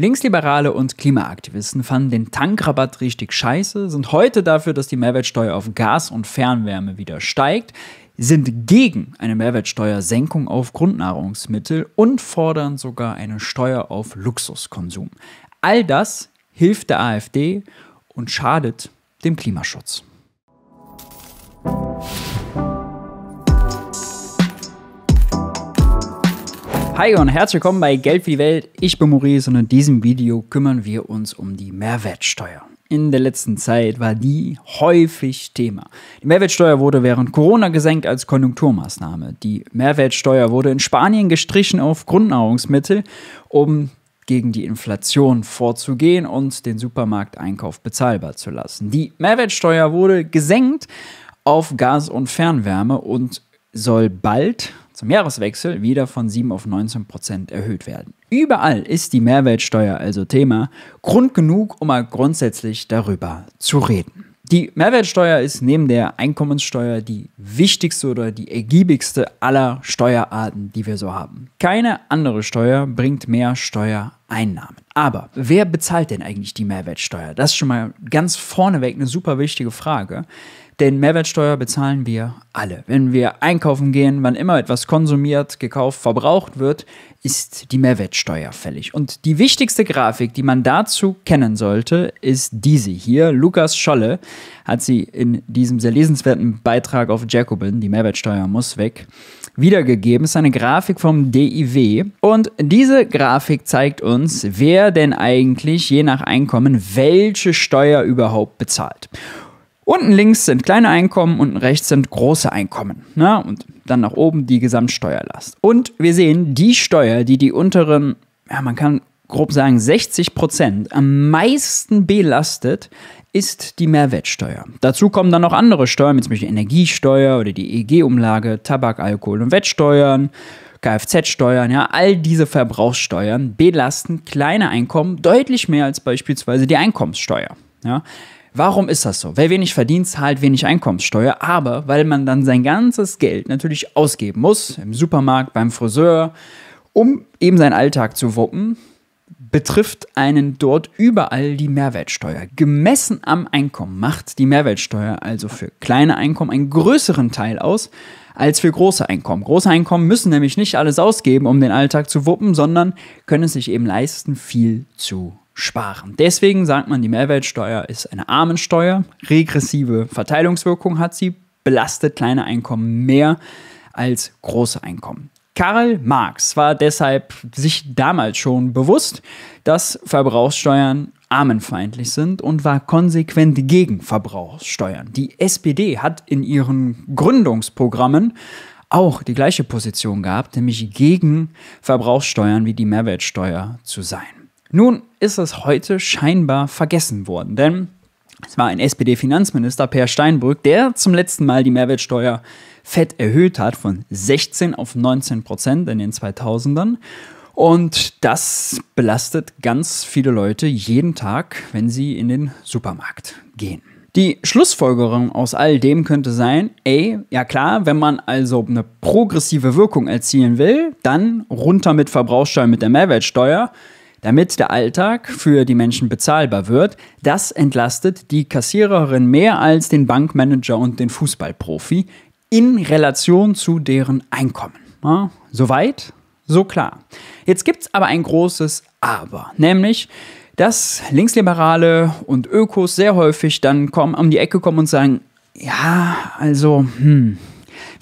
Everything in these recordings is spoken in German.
Linksliberale und Klimaaktivisten fanden den Tankrabatt richtig scheiße, sind heute dafür, dass die Mehrwertsteuer auf Gas und Fernwärme wieder steigt, sind gegen eine Mehrwertsteuersenkung auf Grundnahrungsmittel und fordern sogar eine Steuer auf Luxuskonsum. All das hilft der AfD und schadet dem Klimaschutz. Hi und herzlich willkommen bei Geld für die Welt. Ich bin Maurice und in diesem Video kümmern wir uns um die Mehrwertsteuer. In der letzten Zeit war die häufig Thema. Die Mehrwertsteuer wurde während Corona gesenkt als Konjunkturmaßnahme. Die Mehrwertsteuer wurde in Spanien gestrichen auf Grundnahrungsmittel, um gegen die Inflation vorzugehen und den Supermarkteinkauf bezahlbar zu lassen. Die Mehrwertsteuer wurde gesenkt auf Gas und Fernwärme und soll bald zum Jahreswechsel wieder von 7 auf 19 Prozent erhöht werden. Überall ist die Mehrwertsteuer also Thema, Grund genug, um mal grundsätzlich darüber zu reden. Die Mehrwertsteuer ist neben der Einkommenssteuer die wichtigste oder die ergiebigste aller Steuerarten, die wir so haben. Keine andere Steuer bringt mehr Steuereinnahmen. Aber wer bezahlt denn eigentlich die Mehrwertsteuer? Das ist schon mal ganz vorneweg eine super wichtige Frage. Denn Mehrwertsteuer bezahlen wir alle. Wenn wir einkaufen gehen, wann immer etwas konsumiert, gekauft, verbraucht wird, ist die Mehrwertsteuer fällig. Und die wichtigste Grafik, die man dazu kennen sollte, ist diese hier. Lukas Scholle hat sie in diesem sehr lesenswerten Beitrag auf Jacobin, die Mehrwertsteuer muss weg, wiedergegeben. Es ist eine Grafik vom DIW. Und diese Grafik zeigt uns, wer denn eigentlich je nach Einkommen welche Steuer überhaupt bezahlt. Unten links sind kleine Einkommen, unten rechts sind große Einkommen. Na, ne? und dann nach oben die Gesamtsteuerlast. Und wir sehen, die Steuer, die die unteren, ja, man kann grob sagen 60 Prozent, am meisten belastet, ist die Mehrwertsteuer. Dazu kommen dann noch andere Steuern, wie zum Beispiel Energiesteuer oder die eeg umlage Tabak, Alkohol und Wettsteuern. Kfz-Steuern, ja, all diese Verbrauchssteuern belasten kleine Einkommen deutlich mehr als beispielsweise die Einkommenssteuer. Ja. Warum ist das so? Wer wenig verdient, zahlt wenig Einkommenssteuer, aber weil man dann sein ganzes Geld natürlich ausgeben muss, im Supermarkt, beim Friseur, um eben seinen Alltag zu wuppen, betrifft einen dort überall die Mehrwertsteuer. Gemessen am Einkommen macht die Mehrwertsteuer also für kleine Einkommen einen größeren Teil aus als für große Einkommen. Große Einkommen müssen nämlich nicht alles ausgeben, um den Alltag zu wuppen, sondern können es sich eben leisten, viel zu sparen. Deswegen sagt man, die Mehrwertsteuer ist eine Armensteuer. Regressive Verteilungswirkung hat sie, belastet kleine Einkommen mehr als große Einkommen. Karl Marx war deshalb sich damals schon bewusst, dass Verbrauchssteuern armenfeindlich sind und war konsequent gegen Verbrauchssteuern. Die SPD hat in ihren Gründungsprogrammen auch die gleiche Position gehabt, nämlich gegen Verbrauchssteuern wie die Mehrwertsteuer zu sein. Nun ist es heute scheinbar vergessen worden, denn es war ein SPD-Finanzminister, Per Steinbrück, der zum letzten Mal die Mehrwertsteuer fett erhöht hat von 16 auf 19 Prozent in den 2000ern. Und das belastet ganz viele Leute jeden Tag, wenn sie in den Supermarkt gehen. Die Schlussfolgerung aus all dem könnte sein, ey, ja klar, wenn man also eine progressive Wirkung erzielen will, dann runter mit Verbrauchsteuer mit der Mehrwertsteuer. Damit der Alltag für die Menschen bezahlbar wird, das entlastet die Kassiererin mehr als den Bankmanager und den Fußballprofi in Relation zu deren Einkommen. Ja, Soweit, so klar. Jetzt gibt es aber ein großes Aber, nämlich dass Linksliberale und Ökos sehr häufig dann kommen, um die Ecke kommen und sagen, ja, also, hm,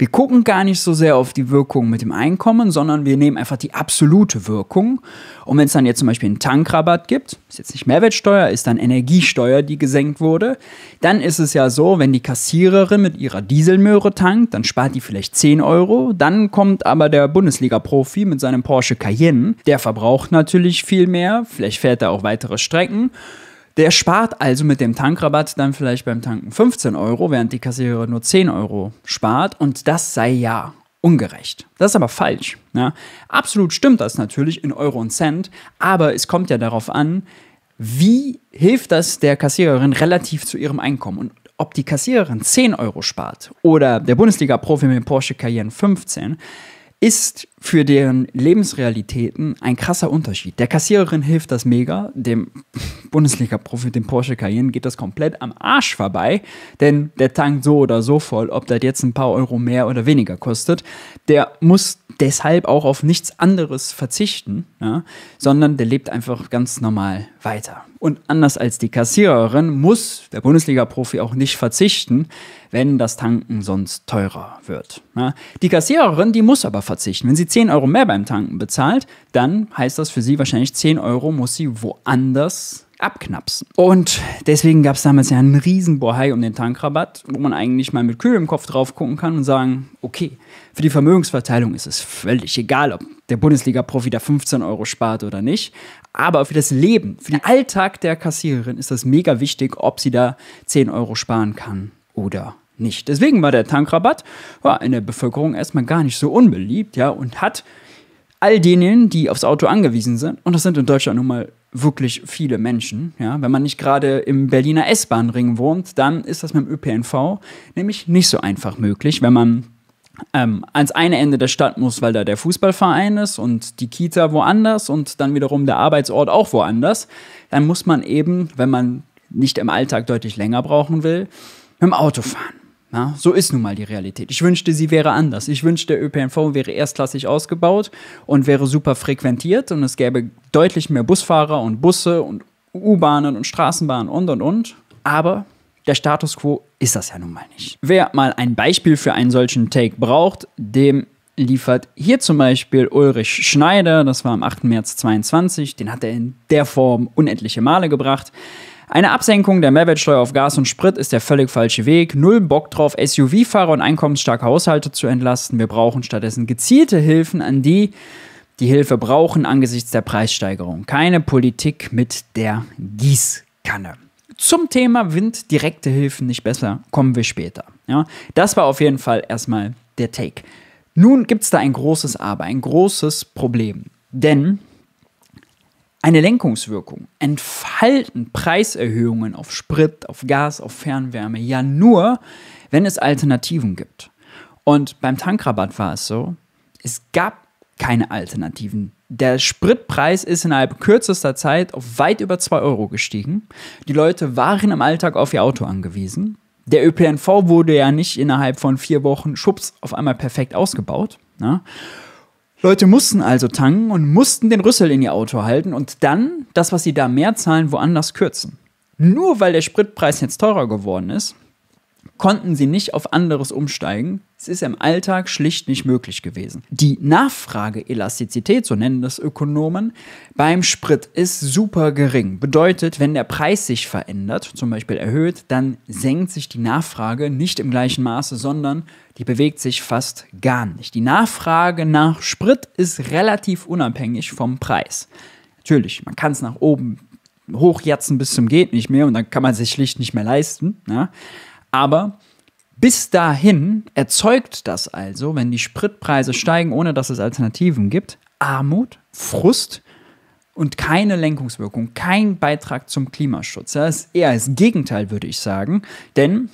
wir gucken gar nicht so sehr auf die Wirkung mit dem Einkommen, sondern wir nehmen einfach die absolute Wirkung. Und wenn es dann jetzt zum Beispiel einen Tankrabatt gibt, ist jetzt nicht Mehrwertsteuer, ist dann Energiesteuer, die gesenkt wurde, dann ist es ja so, wenn die Kassiererin mit ihrer Dieselmöhre tankt, dann spart die vielleicht 10 Euro. Dann kommt aber der Bundesliga-Profi mit seinem Porsche Cayenne. Der verbraucht natürlich viel mehr, vielleicht fährt er auch weitere Strecken. Der spart also mit dem Tankrabatt dann vielleicht beim Tanken 15 Euro, während die Kassiererin nur 10 Euro spart. Und das sei ja ungerecht. Das ist aber falsch. Ja? Ne? Absolut stimmt das natürlich in Euro und Cent, aber es kommt ja darauf an, wie hilft das der Kassiererin relativ zu ihrem Einkommen? Und ob die Kassiererin 10 Euro spart oder der Bundesliga-Profi mit dem Porsche Cayenne 15, ist für deren Lebensrealitäten ein krasser Unterschied. Der Kassiererin hilft das mega, dem Bundesliga-Profi, dem Porsche Cayenne, geht das komplett am Arsch vorbei, denn der tankt so oder so voll, ob das jetzt ein paar Euro mehr oder weniger kostet. Der muss deshalb auch auf nichts anderes verzichten, ja, sondern der lebt einfach ganz normal weiter. Und anders als die Kassiererin muss der Bundesliga-Profi auch nicht verzichten, wenn das Tanken sonst teurer wird. Ja. Die Kassiererin, die muss aber verzichten. Wenn sie 10 Euro mehr beim Tanken bezahlt, dann heißt das für sie wahrscheinlich 10 Euro muss sie woanders abknapsen. Und deswegen gab es damals ja einen riesen Bohai um den Tankrabatt, wo man eigentlich mal mit Kühl im Kopf drauf gucken kann und sagen, okay, für die Vermögensverteilung ist es völlig egal, ob der Bundesliga-Profi da 15 Euro spart oder nicht. Aber für das Leben, für den Alltag der Kassiererin ist das mega wichtig, ob sie da 10 Euro sparen kann oder nicht nicht. Deswegen war der Tankrabatt war in der Bevölkerung erstmal gar nicht so unbeliebt, ja, und hat all denen, die aufs Auto angewiesen sind, und das sind in Deutschland nun mal wirklich viele Menschen, ja, wenn man nicht gerade im Berliner S-Bahn-Ring wohnt, dann ist das mit dem ÖPNV nämlich nicht so einfach möglich, wenn man ähm, ans eine Ende der Stadt muss, weil da der Fußballverein ist und die Kita woanders und dann wiederum der Arbeitsort auch woanders, dann muss man eben, wenn man nicht im Alltag deutlich länger brauchen will, mit dem Auto fahren. Na, so ist nun mal die Realität. Ich wünschte, sie wäre anders. Ich wünschte, der ÖPNV wäre erstklassig ausgebaut und wäre super frequentiert und es gäbe deutlich mehr Busfahrer und Busse und U-Bahnen und Straßenbahnen und und und. Aber der Status quo ist das ja nun mal nicht. Wer mal ein Beispiel für einen solchen Take braucht, dem liefert hier zum Beispiel Ulrich Schneider, das war am 8. März 22, den hat er in der Form unendliche Male gebracht. Eine Absenkung der Mehrwertsteuer auf Gas und Sprit ist der völlig falsche Weg. Null Bock drauf, SUV-Fahrer und einkommensstarke Haushalte zu entlasten. Wir brauchen stattdessen gezielte Hilfen an die, die Hilfe brauchen angesichts der Preissteigerung. Keine Politik mit der Gießkanne. Zum Thema Wind direkte Hilfen nicht besser, kommen wir später. Ja, das war auf jeden Fall erstmal der Take. Nun gibt es da ein großes Aber, ein großes Problem. Denn eine Lenkungswirkung entfalten Preiserhöhungen auf Sprit, auf Gas, auf Fernwärme ja nur, wenn es Alternativen gibt. Und beim Tankrabatt war es so, es gab keine Alternativen. Der Spritpreis ist innerhalb kürzester Zeit auf weit über 2 Euro gestiegen. Die Leute waren im Alltag auf ihr Auto angewiesen. Der ÖPNV wurde ja nicht innerhalb von vier Wochen schubs auf einmal perfekt ausgebaut. Ne? Leute mussten also tanken und mussten den Rüssel in ihr Auto halten und dann das, was sie da mehr zahlen, woanders kürzen. Nur weil der Spritpreis jetzt teurer geworden ist, konnten sie nicht auf anderes umsteigen. Es ist im Alltag schlicht nicht möglich gewesen. Die Nachfrageelastizität, so nennen das Ökonomen, beim Sprit ist super gering. Bedeutet, wenn der Preis sich verändert, zum Beispiel erhöht, dann senkt sich die Nachfrage nicht im gleichen Maße, sondern die bewegt sich fast gar nicht. Die Nachfrage nach Sprit ist relativ unabhängig vom Preis. Natürlich, man kann es nach oben hochjatzen bis zum geht nicht mehr und dann kann man es sich schlicht nicht mehr leisten. Ja? Ne? Aber bis dahin erzeugt das also, wenn die Spritpreise steigen, ohne dass es Alternativen gibt, Armut, Frust und keine Lenkungswirkung, kein Beitrag zum Klimaschutz. Das ist eher das Gegenteil, würde ich sagen. Denn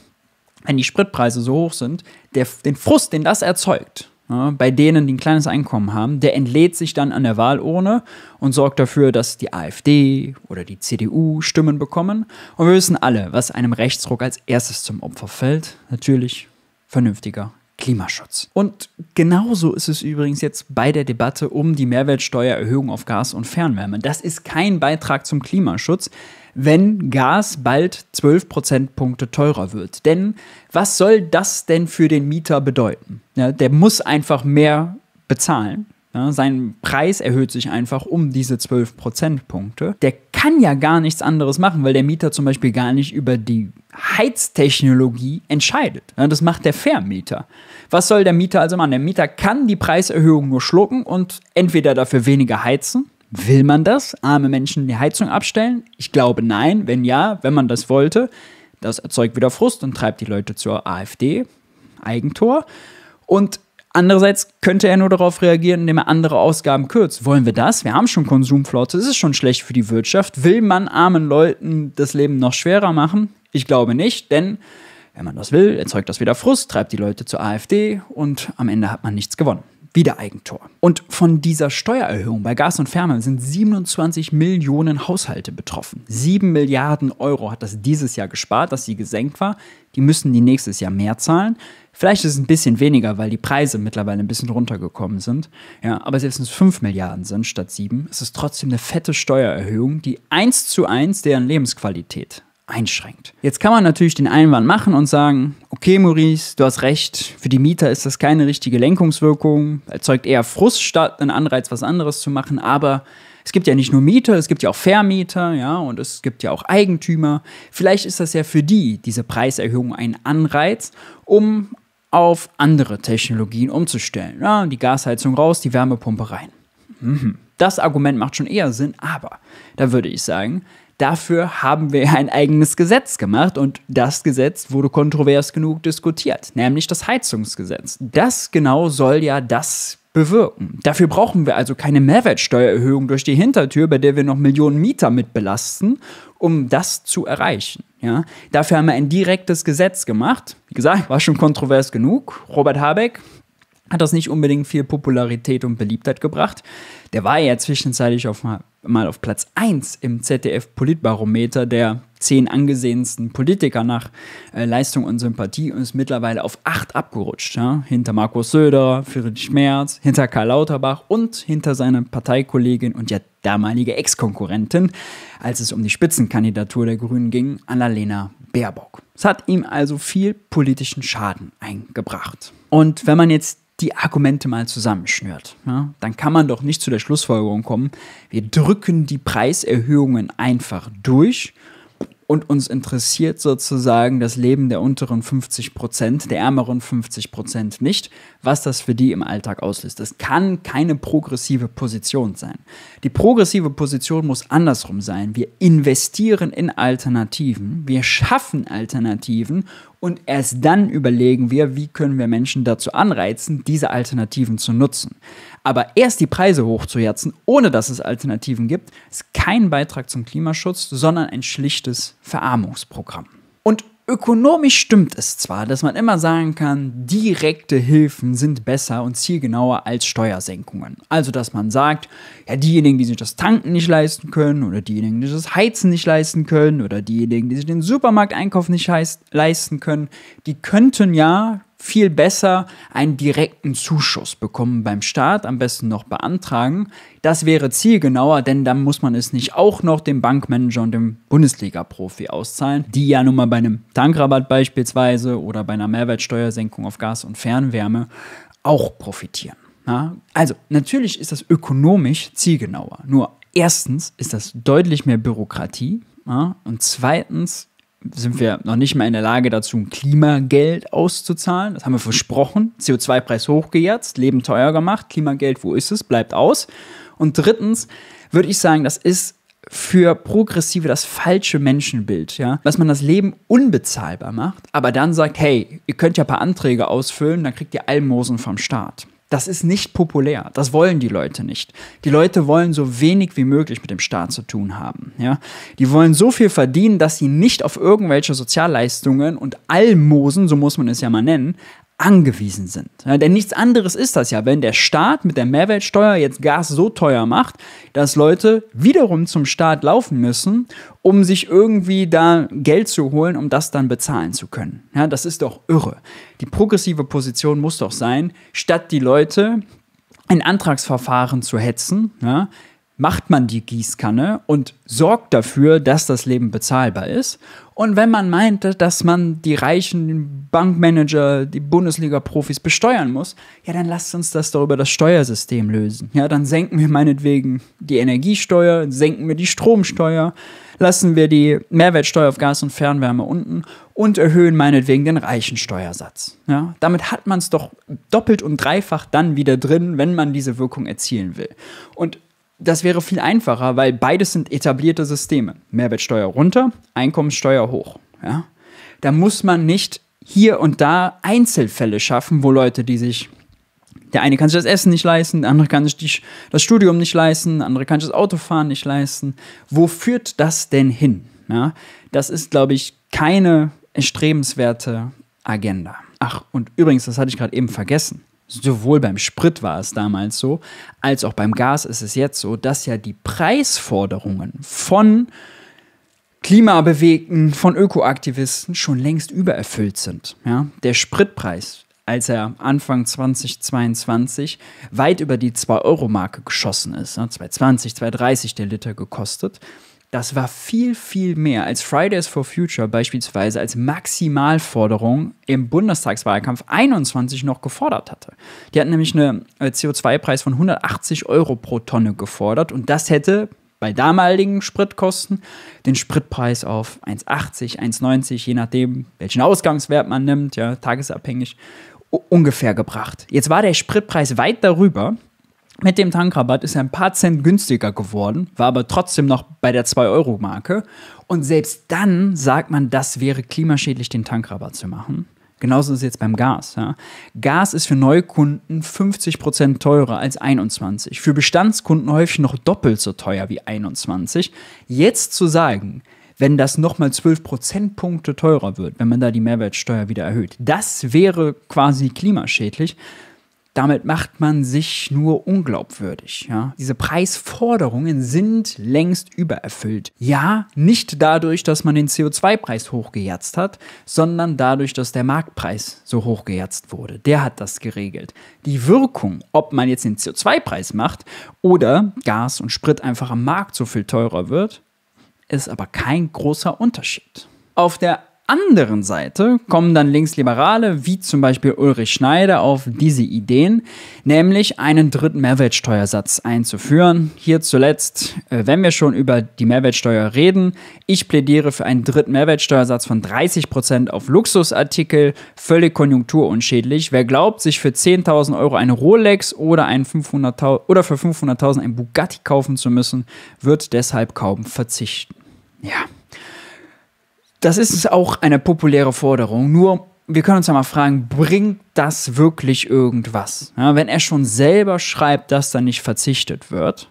wenn die Spritpreise so hoch sind, der, den Frust, den das erzeugt, bei denen, die ein kleines Einkommen haben, der entlädt sich dann an der Wahlurne und sorgt dafür, dass die AfD oder die CDU Stimmen bekommen. Und wir wissen alle, was einem Rechtsruck als erstes zum Opfer fällt. Natürlich vernünftiger Klimaschutz. Und genauso ist es übrigens jetzt bei der Debatte um die Mehrwertsteuererhöhung auf Gas und Fernwärme. Das ist kein Beitrag zum Klimaschutz, wenn Gas bald 12 Prozentpunkte teurer wird. Denn was soll das denn für den Mieter bedeuten? Ja, der muss einfach mehr bezahlen. Ja, sein Preis erhöht sich einfach um diese 12 Prozentpunkte. Der kann ja gar nichts anderes machen, weil der Mieter zum Beispiel gar nicht über die Heiztechnologie entscheidet. Ja, das macht der Vermieter. Was soll der Mieter also machen? Der Mieter kann die Preiserhöhung nur schlucken und entweder dafür weniger heizen. Will man das? Arme Menschen die Heizung abstellen? Ich glaube nein. Wenn ja, wenn man das wollte, das erzeugt wieder Frust und treibt die Leute zur AfD, Eigentor. Und Andererseits könnte er nur darauf reagieren, indem er andere Ausgaben kürzt. Wollen wir das? Wir haben schon Konsumflotte, es ist schon schlecht für die Wirtschaft. Will man armen Leuten das Leben noch schwerer machen? Ich glaube nicht, denn wenn man das will, erzeugt das wieder Frust, treibt die Leute zur AfD und am Ende hat man nichts gewonnen wieder Eigentor. Und von dieser Steuererhöhung bei Gas und Fernwärme sind 27 Millionen Haushalte betroffen. 7 Milliarden Euro hat das dieses Jahr gespart, dass sie gesenkt war. Die müssen die nächstes Jahr mehr zahlen. Vielleicht ist es ein bisschen weniger, weil die Preise mittlerweile ein bisschen runtergekommen sind. Ja, aber selbst wenn es 5 Milliarden sind statt 7, ist es trotzdem eine fette Steuererhöhung, die eins zu eins deren Lebensqualität einschränkt. Jetzt kann man natürlich den Einwand machen und sagen, okay Maurice, du hast recht, für die Mieter ist das keine richtige Lenkungswirkung, erzeugt eher Frust statt einen Anreiz, was anderes zu machen, aber es gibt ja nicht nur Mieter, es gibt ja auch Vermieter, ja, und es gibt ja auch Eigentümer. Vielleicht ist das ja für die, diese Preiserhöhung, ein Anreiz, um auf andere Technologien umzustellen. Ja, die Gasheizung raus, die Wärmepumpe rein. Mhm. Das Argument macht schon eher Sinn, aber da würde ich sagen, Dafür haben wir ein eigenes Gesetz gemacht und das Gesetz wurde kontrovers genug diskutiert, nämlich das Heizungsgesetz. Das genau soll ja das bewirken. Dafür brauchen wir also keine Mehrwertsteuererhöhung durch die Hintertür, bei der wir noch Millionen Mieter mit belasten, um das zu erreichen. Ja? Dafür haben wir ein direktes Gesetz gemacht. Wie gesagt, war schon kontrovers genug. Robert Habeck, hat das nicht unbedingt viel Popularität und Beliebtheit gebracht. Der war ja zwischenzeitlich auf mal, mal auf Platz 1 im ZDF Politbarometer der zehn angesehensten Politiker nach äh, Leistung und Sympathie und ist mittlerweile auf 8 abgerutscht. Ja? Hinter Markus Söder, Friedrich Merz, hinter Karl Lauterbach und hinter seiner Parteikollegin und ja damalige Ex-Konkurrentin, als es um die Spitzenkandidatur der Grünen ging, Annalena Baerbock. Es hat ihm also viel politischen Schaden eingebracht. Und wenn man jetzt die Argumente mal zusammenschnürt, ja, dann kann man doch nicht zu der Schlussfolgerung kommen, wir drücken die Preiserhöhungen einfach durch und uns interessiert sozusagen das Leben der unteren 50 Prozent, der ärmeren 50 Prozent nicht, was das für die im Alltag auslöst. Das kann keine progressive Position sein. Die progressive Position muss andersrum sein. Wir investieren in Alternativen, wir schaffen Alternativen und erst dann überlegen wir, wie können wir Menschen dazu anreizen, diese Alternativen zu nutzen. Aber erst die Preise hochzuherzen, ohne dass es Alternativen gibt, ist kein Beitrag zum Klimaschutz, sondern ein schlichtes Verarmungsprogramm. Und Ökonomisch stimmt es zwar, dass man immer sagen kann, direkte Hilfen sind besser und zielgenauer als Steuersenkungen. Also, dass man sagt, ja, diejenigen, die sich das Tanken nicht leisten können oder diejenigen, die sich das Heizen nicht leisten können oder diejenigen, die sich den Supermarkteinkauf nicht leisten können, die könnten ja viel besser einen direkten Zuschuss bekommen beim Staat, am besten noch beantragen. Das wäre zielgenauer, denn dann muss man es nicht auch noch dem Bankmanager und dem Bundesliga-Profi auszahlen, die ja nun mal bei einem Tankrabatt beispielsweise oder bei einer Mehrwertsteuersenkung auf Gas und Fernwärme auch profitieren. Ja? also natürlich ist das ökonomisch zielgenauer. Nur erstens ist das deutlich mehr Bürokratie ja? und zweitens sind wir noch nicht mal in der Lage dazu, Klimageld auszuzahlen. Das haben wir versprochen. CO2-Preis hochgejetzt, Leben teuer gemacht. Klimageld, wo ist es? Bleibt aus. Und drittens würde ich sagen, das ist für Progressive das falsche Menschenbild, ja? Dass man das Leben unbezahlbar macht, aber dann sagt, hey, ihr könnt ja ein paar Anträge ausfüllen, dann kriegt ihr Almosen vom Staat. Das ist nicht populär. Das wollen die Leute nicht. Die Leute wollen so wenig wie möglich mit dem Staat zu tun haben. Ja? Die wollen so viel verdienen, dass sie nicht auf irgendwelche Sozialleistungen und Almosen, so muss man es ja mal nennen, angewiesen sind. Ja, denn nichts anderes ist das ja, wenn der Staat mit der Mehrwertsteuer jetzt Gas so teuer macht, dass Leute wiederum zum Staat laufen müssen, um sich irgendwie da Geld zu holen, um das dann bezahlen zu können. Ja, das ist doch irre. Die progressive Position muss doch sein, statt die Leute in Antragsverfahren zu hetzen, ja, macht man die Gießkanne und sorgt dafür, dass das Leben bezahlbar ist und wenn man meinte, dass man die reichen Bankmanager, die Bundesliga-Profis besteuern muss, ja, dann lasst uns das doch über das Steuersystem lösen. Ja, dann senken wir meinetwegen die Energiesteuer, senken wir die Stromsteuer, lassen wir die Mehrwertsteuer auf Gas und Fernwärme unten und erhöhen meinetwegen den reichen Steuersatz. Ja, damit hat man es doch doppelt und dreifach dann wieder drin, wenn man diese Wirkung erzielen will. Und das wäre viel einfacher, weil beides sind etablierte Systeme. Mehrwertsteuer runter, Einkommenssteuer hoch. Ja? Da muss man nicht hier und da Einzelfälle schaffen, wo Leute, die sich. Der eine kann sich das Essen nicht leisten, der andere kann sich die, das Studium nicht leisten, der andere kann sich das Autofahren nicht leisten. Wo führt das denn hin? Ja? Das ist, glaube ich, keine erstrebenswerte Agenda. Ach, und übrigens, das hatte ich gerade eben vergessen sowohl beim Sprit war es damals so, als auch beim Gas ist es jetzt so, dass ja die Preisforderungen von Klimabewegten, von Ökoaktivisten schon längst übererfüllt sind. Ja? Der Spritpreis, als er Anfang 2022 weit über die 2-Euro-Marke geschossen ist, ne? 2,20, 2,30 der Liter gekostet, das war viel, viel mehr als Fridays for Future beispielsweise als Maximalforderung im Bundestagswahlkampf 21 noch gefordert hatte. Die hatten nämlich einen äh, CO2-Preis von 180 Euro pro Tonne gefordert und das hätte bei damaligen Spritkosten den Spritpreis auf 1,80, 1,90, je nachdem, welchen Ausgangswert man nimmt, ja, tagesabhängig, ungefähr gebracht. Jetzt war der Spritpreis weit darüber mit dem Tankrabatt ist er ein paar Cent günstiger geworden, war aber trotzdem noch bei der 2-Euro-Marke. Und selbst dann sagt man, das wäre klimaschädlich, den Tankrabatt zu machen. Genauso ist es jetzt beim Gas. Ja. Gas ist für Neukunden 50% teurer als 21. Für Bestandskunden häufig noch doppelt so teuer wie 21. Jetzt zu sagen, wenn das nochmal 12 Prozentpunkte teurer wird, wenn man da die Mehrwertsteuer wieder erhöht, das wäre quasi klimaschädlich damit macht man sich nur unglaubwürdig. Ja? Diese Preisforderungen sind längst übererfüllt. Ja, nicht dadurch, dass man den CO2-Preis hochgejetzt hat, sondern dadurch, dass der Marktpreis so hochgejetzt wurde. Der hat das geregelt. Die Wirkung, ob man jetzt den CO2-Preis macht oder Gas und Sprit einfach am Markt so viel teurer wird, ist aber kein großer Unterschied. Auf der anderen Seite kommen dann Linksliberale wie zum Beispiel Ulrich Schneider auf diese Ideen, nämlich einen dritten Mehrwertsteuersatz einzuführen. Hier zuletzt, äh, wenn wir schon über die Mehrwertsteuer reden, ich plädiere für einen dritten Mehrwertsteuersatz von 30% auf Luxusartikel, völlig konjunkturunschädlich. Wer glaubt, sich für 10.000 Euro eine Rolex oder, ein 500 oder für 500.000 ein Bugatti kaufen zu müssen, wird deshalb kaum verzichten. Ja. Das ist auch eine populäre Forderung. Nur wir können uns ja mal fragen, bringt das wirklich irgendwas? Ja, wenn er schon selber schreibt, dass da nicht verzichtet wird,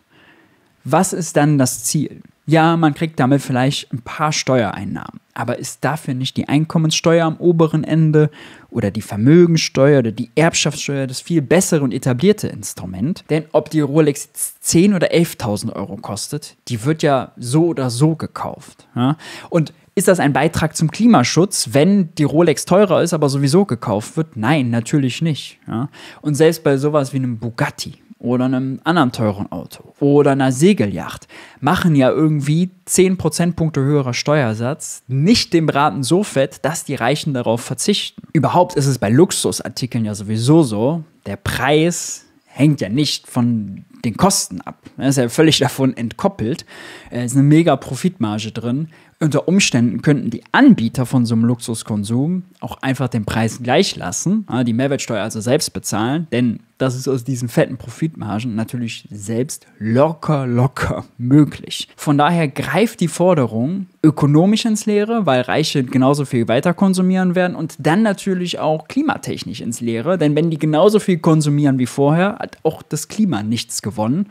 was ist dann das Ziel? Ja, man kriegt damit vielleicht ein paar Steuereinnahmen, aber ist dafür nicht die Einkommenssteuer am oberen Ende oder die Vermögensteuer oder die Erbschaftssteuer das viel bessere und etablierte Instrument? Denn ob die Rolex 10 oder 11.000 Euro kostet, die wird ja so oder so gekauft. Ja? Und ist das ein Beitrag zum Klimaschutz, wenn die Rolex teurer ist, aber sowieso gekauft wird? Nein, natürlich nicht. Ja? Und selbst bei sowas wie einem Bugatti oder einem anderen teuren Auto oder einer Segelyacht machen ja irgendwie 10 Prozentpunkte höherer Steuersatz nicht den Braten so fett, dass die Reichen darauf verzichten. Überhaupt ist es bei Luxusartikeln ja sowieso so, der Preis hängt ja nicht von den Kosten ab. Er ist ja völlig davon entkoppelt. Es ist eine mega Profitmarge drin. Unter Umständen könnten die Anbieter von so einem Luxuskonsum auch einfach den Preis gleich lassen, die Mehrwertsteuer also selbst bezahlen, denn das ist aus diesen fetten Profitmargen natürlich selbst locker, locker möglich. Von daher greift die Forderung ökonomisch ins Leere, weil Reiche genauso viel weiter konsumieren werden und dann natürlich auch klimatechnisch ins Leere, denn wenn die genauso viel konsumieren wie vorher, hat auch das Klima nichts gewonnen.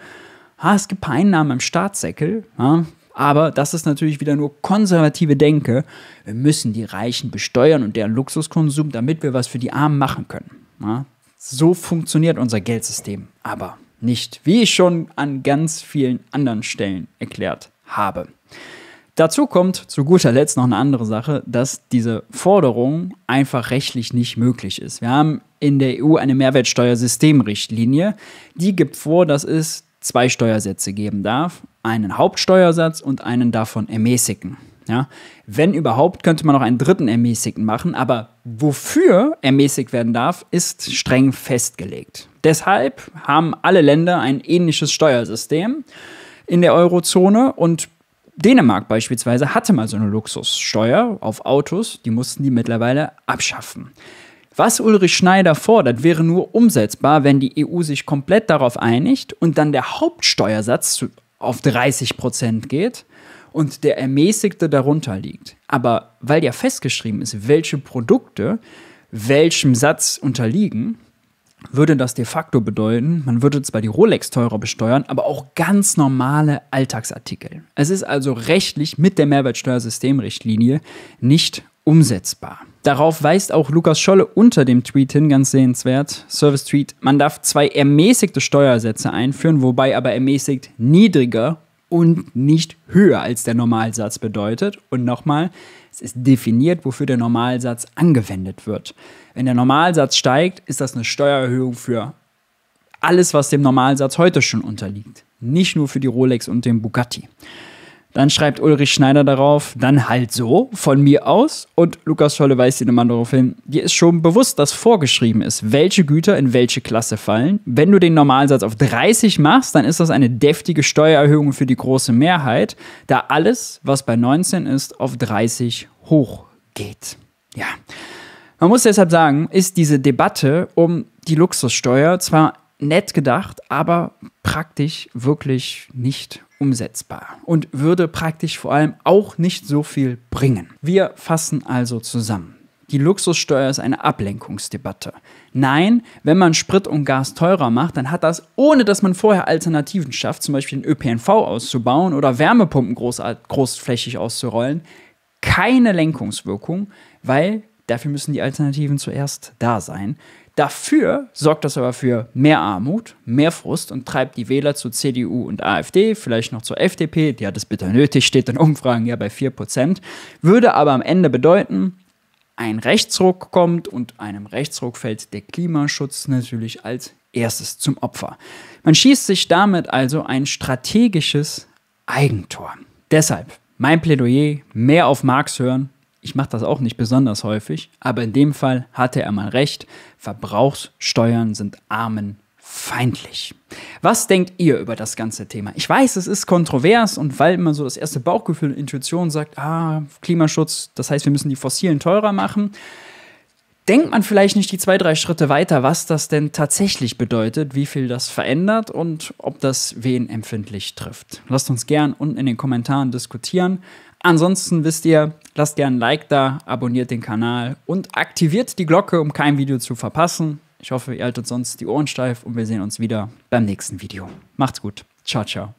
Ah, es gibt Einnahmen im Staatssäckel. Ah, aber das ist natürlich wieder nur konservative Denke. Wir müssen die Reichen besteuern und deren Luxuskonsum, damit wir was für die Armen machen können. Ja? So funktioniert unser Geldsystem aber nicht, wie ich schon an ganz vielen anderen Stellen erklärt habe. Dazu kommt zu guter Letzt noch eine andere Sache, dass diese Forderung einfach rechtlich nicht möglich ist. Wir haben in der EU eine Mehrwertsteuersystemrichtlinie, die gibt vor, dass es zwei Steuersätze geben darf einen Hauptsteuersatz und einen davon ermäßigen. Ja? Wenn überhaupt, könnte man auch einen dritten ermäßigen machen, aber wofür ermäßigt werden darf, ist streng festgelegt. Deshalb haben alle Länder ein ähnliches Steuersystem in der Eurozone und Dänemark beispielsweise hatte mal so eine Luxussteuer auf Autos, die mussten die mittlerweile abschaffen. Was Ulrich Schneider fordert, wäre nur umsetzbar, wenn die EU sich komplett darauf einigt und dann der Hauptsteuersatz auf 30 Prozent geht und der ermäßigte darunter liegt. Aber weil ja festgeschrieben ist, welche Produkte welchem Satz unterliegen, würde das de facto bedeuten, man würde zwar die Rolex teurer besteuern, aber auch ganz normale Alltagsartikel. Es ist also rechtlich mit der Mehrwertsteuersystemrichtlinie nicht umsetzbar. Darauf weist auch Lukas Scholle unter dem Tweet hin, ganz sehenswert. Service Tweet, man darf zwei ermäßigte Steuersätze einführen, wobei aber ermäßigt niedriger und nicht höher als der Normalsatz bedeutet. Und nochmal, es ist definiert, wofür der Normalsatz angewendet wird. Wenn der Normalsatz steigt, ist das eine Steuererhöhung für alles, was dem Normalsatz heute schon unterliegt. Nicht nur für die Rolex und den Bugatti. Dann schreibt Ulrich Schneider darauf, dann halt so, von mir aus. Und Lukas Scholle weist den Mann darauf hin, dir ist schon bewusst, dass vorgeschrieben ist, welche Güter in welche Klasse fallen. Wenn du den Normalsatz auf 30 machst, dann ist das eine deftige Steuererhöhung für die große Mehrheit, da alles, was bei 19 ist, auf 30 hochgeht. Ja. Man muss deshalb sagen, ist diese Debatte um die Luxussteuer zwar nett gedacht, aber praktisch wirklich nicht umsetzbar und würde praktisch vor allem auch nicht so viel bringen. Wir fassen also zusammen. Die Luxussteuer ist eine Ablenkungsdebatte. Nein, wenn man Sprit und Gas teurer macht, dann hat das, ohne dass man vorher Alternativen schafft, zum Beispiel den ÖPNV auszubauen oder Wärmepumpen äh, großflächig auszurollen, keine Lenkungswirkung, weil dafür müssen die Alternativen zuerst da sein. Dafür sorgt das aber für mehr Armut, mehr Frust und treibt die Wähler zu CDU und AfD, vielleicht noch zur FDP, die hat es bitter nötig, steht in Umfragen ja bei 4%, würde aber am Ende bedeuten, ein Rechtsruck kommt und einem Rechtsruck fällt der Klimaschutz natürlich als erstes zum Opfer. Man schießt sich damit also ein strategisches Eigentor. Deshalb mein Plädoyer, mehr auf Marx hören, ich mache das auch nicht besonders häufig, aber in dem Fall hatte er mal recht. Verbrauchssteuern sind armen feindlich. Was denkt ihr über das ganze Thema? Ich weiß, es ist kontrovers und weil immer so das erste Bauchgefühl und Intuition sagt, ah, Klimaschutz, das heißt, wir müssen die Fossilen teurer machen, denkt man vielleicht nicht die zwei, drei Schritte weiter, was das denn tatsächlich bedeutet, wie viel das verändert und ob das wen empfindlich trifft. Lasst uns gern unten in den Kommentaren diskutieren. Ansonsten wisst ihr, lasst gerne ein Like da, abonniert den Kanal und aktiviert die Glocke, um kein Video zu verpassen. Ich hoffe, ihr haltet sonst die Ohren steif und wir sehen uns wieder beim nächsten Video. Macht's gut. Ciao, ciao.